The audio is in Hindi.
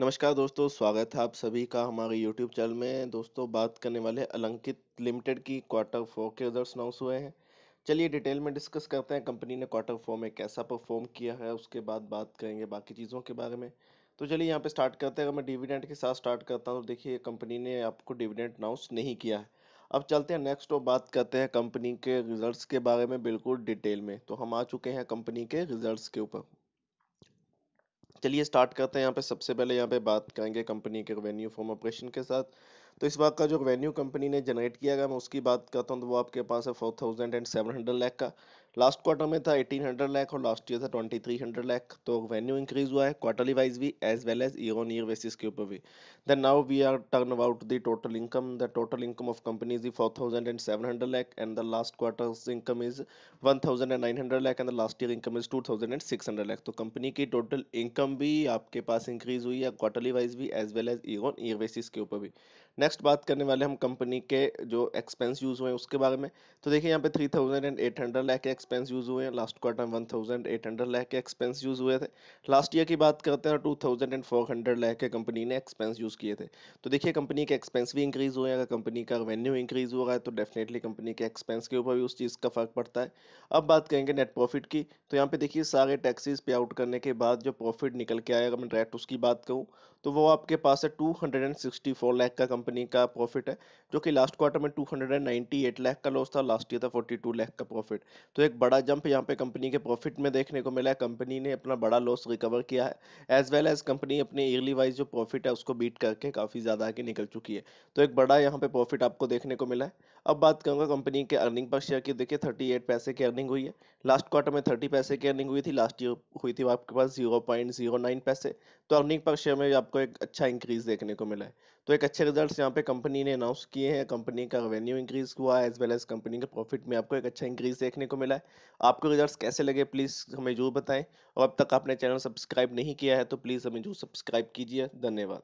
नमस्कार दोस्तों स्वागत है आप सभी का हमारे यूट्यूब चैनल में दोस्तों बात करने वाले अलंकित लिमिटेड की क्वार्टर फोर के रिजल्ट अनाउंस हुए हैं चलिए डिटेल में डिस्कस करते हैं कंपनी ने क्वार्टर फोर में कैसा परफॉर्म किया है उसके बाद बात करेंगे बाकी चीज़ों के बारे में तो चलिए यहाँ पे स्टार्ट करते हैं अगर मैं डिविडेंट के साथ स्टार्ट करता हूँ तो देखिए कंपनी ने आपको डिविडेंट अनाउंस नहीं किया है अब चलते हैं नेक्स्ट और बात करते हैं कंपनी के रिजल्ट्स के बारे में बिल्कुल डिटेल में तो हम आ चुके हैं कंपनी के रिजल्ट्स के ऊपर चलिए स्टार्ट करते हैं यहाँ पे सबसे पहले यहाँ पे बात करेंगे कंपनी के रेवेन्यू फ्रॉम ऑपरेशन के साथ तो इस बात का जो रेवेन्यू कंपनी ने जनरेट किया गया मैं उसकी बात करता हूँ तो वो आपके पास है four thousand and seven hundred lakh का लास्ट क्वार्टर में था 1800 लाख और लास्ट ईयर था 2300 लाख तो वेन्यू इंक्रीज हुआ है क्वार्टरली वाइज भी as well as year on year basis के ऊपर भी then now we are turn about the total income the total income of company is four thousand and seven hundred lakh and the last quarter income is one thousand and nine hundred lakh and the last year income is two thousand and six hundred lakh तो कंपनी की टोटल इनकम भी आपके पास इंक्रीज हुई है क्वार्टरली वाइज भी as well as year on year basis के ऊपर भी नेक्स्ट बात करने वाले हम कंपनी के जो एक्सपेंस यूज़ हुए हैं उसके बारे में तो देखिए यहाँ पे three thousand and eight hundred lakh के एक्सपेंस यूज़ हुए हैं लास्ट क्वार्टर में one thousand eight hundred lakh के एक्सपेंस यूज़ हुए थे लास्ट ईयर की बात करते हैं two thousand and four hundred lakh के कंपनी ने एक्सपेंस यूज़ किए थे तो देखिए कंपनी के एक्सपेंस भी इंक्रीज़ हुए हैं अगर कंपनी का रेवेन्यू इंक्रीज़ हो रहा है तो डेफिनेटली कंपनी के एक्सपेंस के ऊपर भी उस चीज़ का फ़र्क पड़ता है अब बात करेंगे नेट प्रॉफिट की तो यहाँ पे देखिए सारे टैक्सीज़ पे आउट करने के बाद जो प्रॉफिट निकल के आया अगर मैं डायरेक्ट उसकी बात करूँ तो वो आपके पास है two hundred and sixty four lakh का कंपनी कंपनी का प्रॉफिट है जो कि लास्ट क्वार्टर में 298 लाख का लॉस था लास्ट ईयर था 42 लाख का प्रॉफिट तो एक बड़ा जंप यहाँ पे कंपनी के प्रॉफिट में देखने को मिला है कंपनी ने अपना बड़ा लॉस रिकवर किया है एज वेल एज कंपनी अपने ईयरली वाइज जो प्रॉफिट है उसको बीट करके काफ़ी ज़्यादा आगे निकल चुकी है तो एक बड़ा यहाँ पे प्रॉफिट आपको देखने को मिला है अब बात करूँगा कंपनी के अर्निंग पर शेयर की देखिए थर्टी एट पैसे की अर्निंग हुई है लास्ट क्वार्टर में थर्टी पैसे की अर्निंग हुई थी लास्ट ईयर हुई थी आपके पास जीरो पॉइंट जीरो नाइन पैसे तो अर्निंग पर शेयर में आपको एक अच्छा इंक्रीज देखने को मिला है तो एक अच्छे रिजल्ट यहाँ पे कंपनी ने अनाउंस किए हैं कंपनी का रेवेन्यू इंक्रीज हुआ है एज वेल एज कंपनी के प्रॉफिट में आपको एक अच्छा इंक्रीज देखने को मिला है आपको रिजल्ट्स कैसे लगे प्लीज़ हमें जरूर बताएं और अब तक आपने चैनल सब्सक्राइब नहीं किया है तो प्लीज़ हमें जरूर सब्सक्राइब कीजिए धन्यवाद